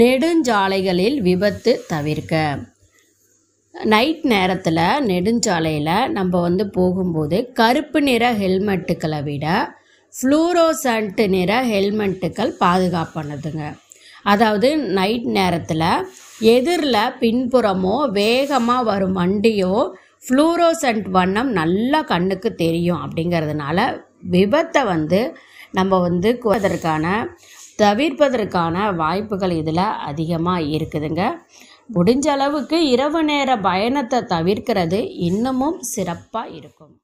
நெடுஞ்சாலைகளில் விபத்து தவிர்க்க நைட் நேரத்தில் நெடுஞ்சாலையில் நம்ம வந்து போகும்போது கருப்பு நிற ஹெல்மெட்டுக்களை விட ஃப்ளூரோசன்ட் நிற ஹெல்மெட்டுக்கள் பாதுகாப்பானதுங்க அதாவது நைட் நேரத்தில் எதிரில் பின்புறமோ வேகமாக வரும் வண்டியோ ஃப்ளூரோசன்ட் வண்ணம் நல்லா கண்ணுக்கு தெரியும் அப்படிங்கிறதுனால விபத்தை வந்து நம்ம வந்து அதற்கான தவிர்ப்பதற்கான வாய்ப்புகள் இதில் அதிகமாக இருக்குதுங்க முடிஞ்ச அளவுக்கு இரவு நேர பயணத்தை தவிர்க்கிறது இன்னமும் சிறப்பாக இருக்கும்